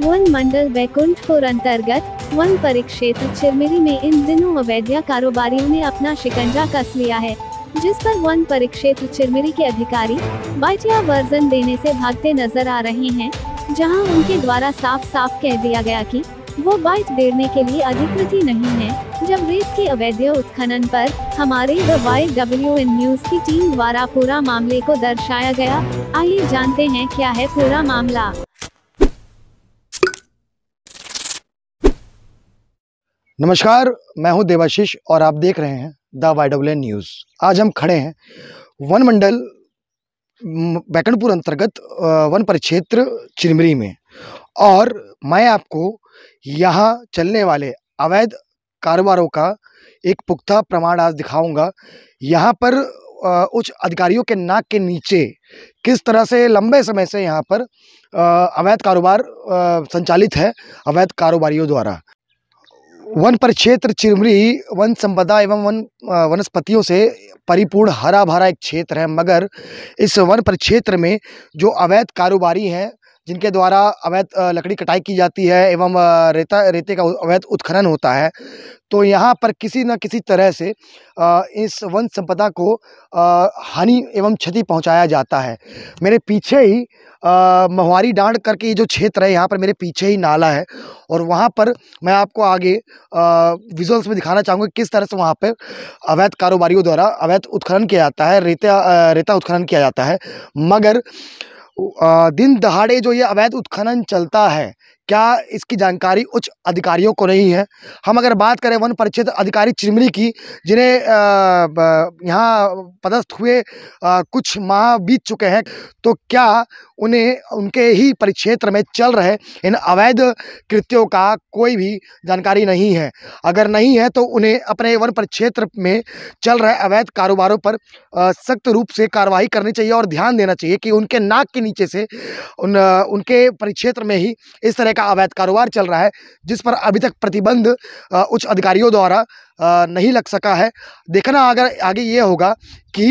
one मंडल को अंतर्गत one परिक्षेत्र चिरमिरी में इन दिनों अवैध कारोबारियों ने अपना शिकंजा कस लिया है जिस पर वन परिक्षेत्र चिरमिरी के अधिकारी बाइटिया वर्जन देने से भागते नजर आ रहे हैं जहां उनके द्वारा साफ साफ कह दिया गया कि वो बाइट देने के लिए अधिकृति नहीं है जब रेत के अवैध उत्खनन पर हमारे वाई डब्ल्यू एन न्यूज की टीम द्वारा पूरा मामले को दर्शाया गया आइए जानते हैं क्या है पूरा मामला नमस्कार मैं हूं देवाशीष और आप देख रहे हैं the Y W N news आज हम खड़े हैं वन मंडल बैकनपुर अंतर्गत वन परिक्षेत्र चिरमरी में और मैं आपको यहाँ चलने वाले अवैध कारोबारों का एक पुख्ता प्रमाण आज दिखाऊंगा यहाँ पर उच्च अधिकारियों के नाक के नीचे किस तरह से लंबे समय से यहाँ पर अवैध कारोबार संचालित है अवैध कारोबारियों द्वारा वन परिक्षेत्र चिरमरी वन संपदा एवं वन वनस्पतियों से परिपूर्ण हरा भरा एक क्षेत्र है मगर इस वन परिक्षेत्र में जो अवैध कारोबारी हैं जिनके द्वारा अवैध लकड़ी कटाई की जाती है एवं रेता रेते का अवैध उत्खनन होता है तो यहाँ पर किसी न किसी तरह से इस वन संपदा को हानि एवं क्षति पहुँचाया जाता है मेरे पीछे ही महुआरी डांड करके ये जो क्षेत्र है यहाँ पर मेरे पीछे ही नाला है और वहाँ पर मैं आपको आगे विजुअल्स में दिखाना चाहूँगा किस तरह से वहाँ पर अवैध कारोबारियों द्वारा अवैध उत्खनन किया जाता है रेता रेता उत्खनन किया जाता है मगर दिन दहाड़े जो ये अवैध उत्खनन चलता है क्या इसकी जानकारी उच्च अधिकारियों को नहीं है हम अगर बात करें वन परिचित अधिकारी चिमरी की जिन्हें यहाँ पदस्थ हुए कुछ माह बीत चुके हैं तो क्या उन्हें उनके ही परिक्षेत्र में चल रहे इन अवैध कृत्यों का कोई भी जानकारी नहीं है अगर नहीं है तो उन्हें अपने वन परिक्षेत्र में चल रहे अवैध कारोबारों पर सख्त रूप से कार्रवाई करनी चाहिए और ध्यान देना चाहिए कि उनके नाक के नीचे से उन उनके परिक्षेत्र में ही इस तरह का अवैध कारोबार चल रहा है जिस पर अभी तक प्रतिबंध उच्च अधिकारियों द्वारा नहीं लग सका है देखना अगर आगे ये होगा कि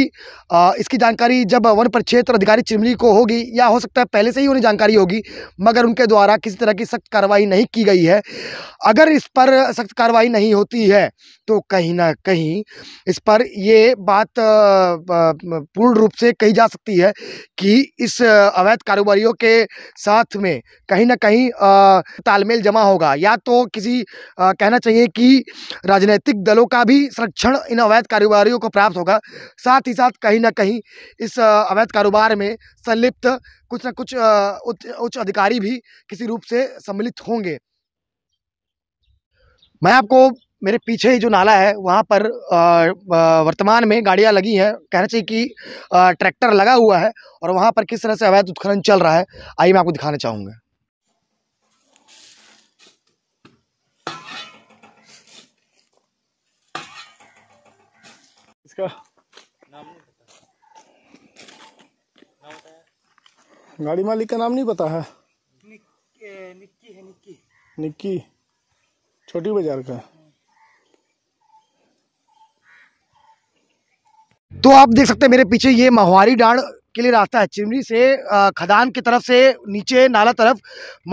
इसकी जानकारी जब वन परिक्षेत्र अधिकारी चिमली को होगी या हो सकता है पहले से ही उन्हें जानकारी होगी मगर उनके द्वारा किसी तरह की सख्त कार्रवाई नहीं की गई है अगर इस पर सख्त कार्रवाई नहीं होती है तो कहीं ना कहीं इस पर ये बात पूर्ण रूप से कही जा सकती है कि इस अवैध कारोबारियों के साथ में कहीं ना कहीं तालमेल जमा होगा या तो किसी कहना चाहिए कि राजनीतिक दलों का भी संरक्षण इन अवैध कारोबारियों को प्राप्त होगा साथ ही साथ कहीं ना कहीं इस अवैध कारोबार में संलिप्त कुछ ना कुछ उच्च अधिकारी भी किसी रूप से सम्मिलित होंगे मैं आपको मेरे पीछे ही जो नाला है वहाँ पर वर्तमान में गाड़ियाँ लगी हैं कहना चाहिए कि ट्रैक्टर लगा हुआ है और वहाँ पर किस तरह से अवैध उत्खनन चल रहा है आइए मैं आपको दिखाना चाहूँगा गाड़ी मालिक का नाम नहीं पता है निक्की है निक्की निक्की छोटी बाजार का तो आप देख सकते हैं मेरे पीछे ये महुआरी डांड के लिए रास्ता है चिमनी से खदान की तरफ से नीचे नाला तरफ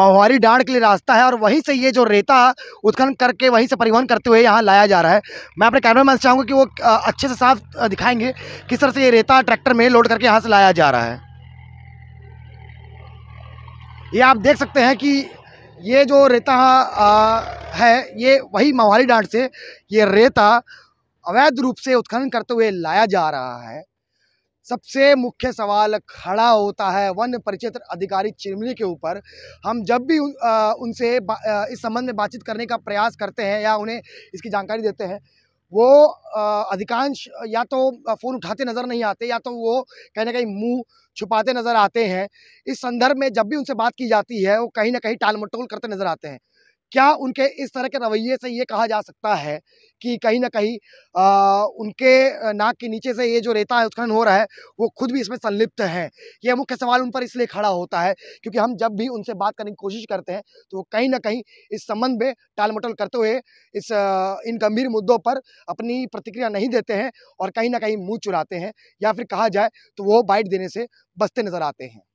महुआरी डांड के लिए रास्ता है और वहीं से ये जो रेता उत्खनन करके वहीं से परिवहन करते हुए यहाँ लाया जा रहा है मैं अपने कैमरा मैन से चाहूँगा कि वो अच्छे से साफ दिखाएंगे किस तरह से ये रेता ट्रैक्टर में लोड करके यहाँ से लाया जा रहा है ये आप देख सकते हैं कि ये जो रेता है ये वही माहवारी डांड से ये रेता अवैध रूप से उत्खनन करते हुए लाया जा रहा है सबसे मुख्य सवाल खड़ा होता है वन परिचित अधिकारी चिमली के ऊपर हम जब भी उनसे इस संबंध में बातचीत करने का प्रयास करते हैं या उन्हें इसकी जानकारी देते हैं वो अधिकांश या तो फ़ोन उठाते नज़र नहीं आते या तो वो कहीं ना कहीं मुंह छुपाते नज़र आते हैं इस संदर्भ में जब भी उनसे बात की जाती है वो कहीं ना कहीं टाल मटोल करते नज़र आते हैं क्या उनके इस तरह के रवैये से ये कहा जा सकता है कि कहीं ना कहीं आ, उनके नाक के नीचे से ये जो रेता है उत्खनन हो रहा है वो खुद भी इसमें संलिप्त हैं ये मुख्य सवाल उन पर इसलिए खड़ा होता है क्योंकि हम जब भी उनसे बात करने की कोशिश करते हैं तो वो कहीं ना कहीं इस संबंध में टालमटोल करते हुए इस इन गंभीर मुद्दों पर अपनी प्रतिक्रिया नहीं देते हैं और कहीं ना कहीं मुँह चुराते हैं या फिर कहा जाए तो वो बाइट देने से बचते नज़र आते हैं